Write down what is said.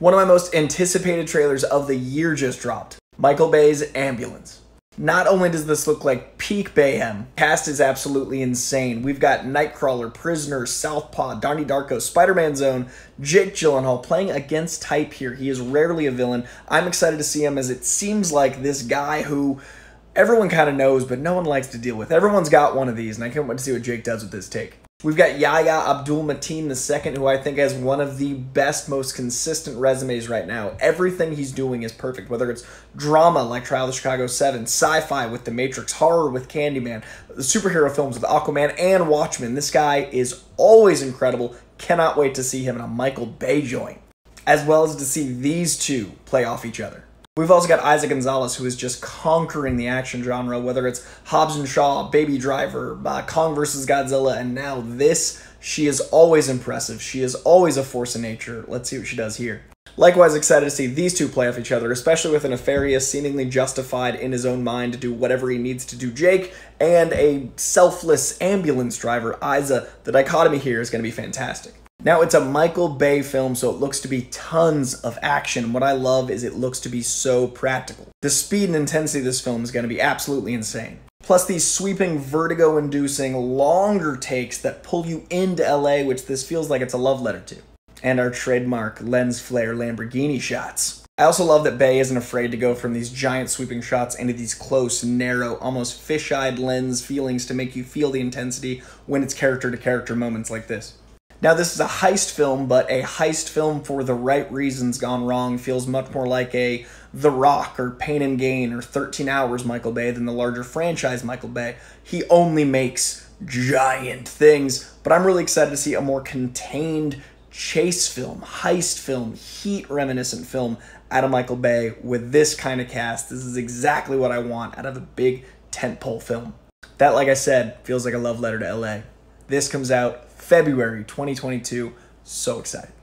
One of my most anticipated trailers of the year just dropped Michael Bay's Ambulance. Not only does this look like peak Bayhem, cast is absolutely insane. We've got Nightcrawler, Prisoner, Southpaw, Donnie Darko, Spider-Man Zone, Jake Gyllenhaal playing against type here. He is rarely a villain. I'm excited to see him as it seems like this guy who everyone kind of knows, but no one likes to deal with. Everyone's got one of these, and I can't wait to see what Jake does with this take. We've got Yaya Abdul Mateen II, who I think has one of the best, most consistent resumes right now. Everything he's doing is perfect, whether it's drama like Trial of the Chicago 7, sci fi with The Matrix, horror with Candyman, superhero films with Aquaman and Watchmen. This guy is always incredible. Cannot wait to see him in a Michael Bay joint, as well as to see these two play off each other. We've also got Isaac Gonzalez, who is just conquering the action genre, whether it's Hobbs and Shaw, Baby Driver, uh, Kong vs. Godzilla, and now this. She is always impressive. She is always a force of nature. Let's see what she does here. Likewise, excited to see these two play off each other, especially with a nefarious, seemingly justified in his own mind to do whatever he needs to do, Jake, and a selfless ambulance driver, Isa. The dichotomy here is going to be fantastic. Now it's a Michael Bay film, so it looks to be tons of action. What I love is it looks to be so practical. The speed and intensity of this film is going to be absolutely insane. Plus these sweeping vertigo-inducing longer takes that pull you into LA, which this feels like it's a love letter to. And our trademark lens flare Lamborghini shots. I also love that Bay isn't afraid to go from these giant sweeping shots into these close, narrow, almost fish-eyed lens feelings to make you feel the intensity when it's character-to-character -character moments like this. Now, this is a heist film, but a heist film for the right reasons gone wrong feels much more like a The Rock or Pain and Gain or 13 Hours Michael Bay than the larger franchise Michael Bay. He only makes giant things, but I'm really excited to see a more contained chase film, heist film, heat reminiscent film out of Michael Bay with this kind of cast. This is exactly what I want out of a big tentpole film. That, like I said, feels like a love letter to LA. This comes out February 2022. So excited.